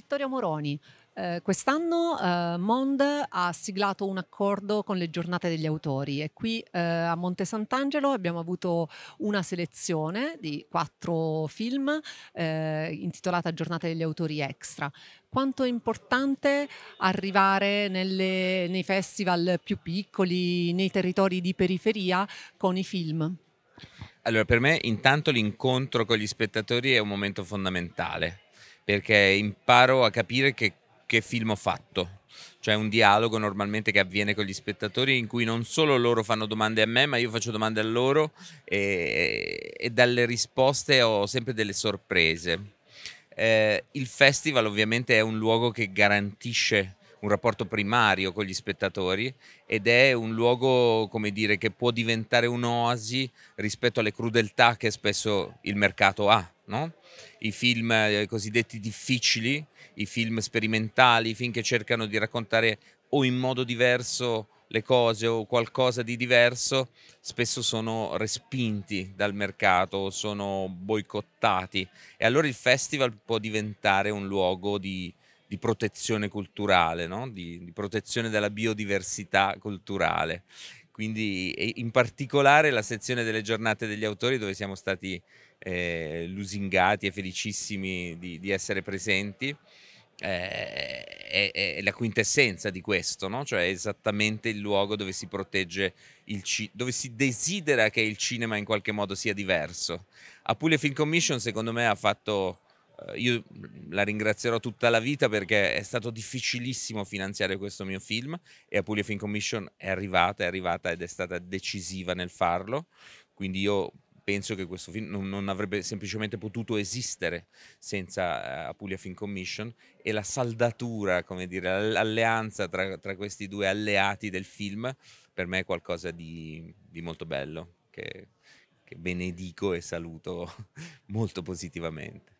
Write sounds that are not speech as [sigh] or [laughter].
Vittorio Moroni, eh, quest'anno eh, Mond ha siglato un accordo con le giornate degli autori e qui eh, a Monte Sant'Angelo abbiamo avuto una selezione di quattro film eh, intitolata Giornate degli autori extra. Quanto è importante arrivare nelle, nei festival più piccoli, nei territori di periferia con i film? Allora, per me intanto l'incontro con gli spettatori è un momento fondamentale perché imparo a capire che, che film ho fatto cioè un dialogo normalmente che avviene con gli spettatori in cui non solo loro fanno domande a me, ma io faccio domande a loro e, e dalle risposte ho sempre delle sorprese. Eh, il festival ovviamente è un luogo che garantisce un rapporto primario con gli spettatori ed è un luogo, come dire, che può diventare un'oasi rispetto alle crudeltà che spesso il mercato ha no? i film eh, cosiddetti difficili, i film sperimentali, i film che cercano di raccontare o in modo diverso le cose o qualcosa di diverso, spesso sono respinti dal mercato, sono boicottati e allora il festival può diventare un luogo di, di protezione culturale, no? di, di protezione della biodiversità culturale. Quindi in particolare la sezione delle giornate degli autori dove siamo stati eh, lusingati e felicissimi di, di essere presenti. Eh, è, è, la quintessenza di questo, no? cioè è esattamente il luogo dove si protegge il cinema, dove si desidera che il cinema in qualche modo sia diverso. Apulia Film Commission secondo me ha fatto, eh, io la ringrazierò tutta la vita perché è stato difficilissimo finanziare questo mio film e Apulia Film Commission è arrivata, è arrivata ed è stata decisiva nel farlo, quindi io penso che questo film non, non avrebbe semplicemente potuto esistere senza uh, eh, Apulia Film Commission e la saldatura, come dire, l'alleanza tra, tra questi due alleati del film per me è qualcosa di, di molto bello che, che benedico e saluto [laughs] molto positivamente.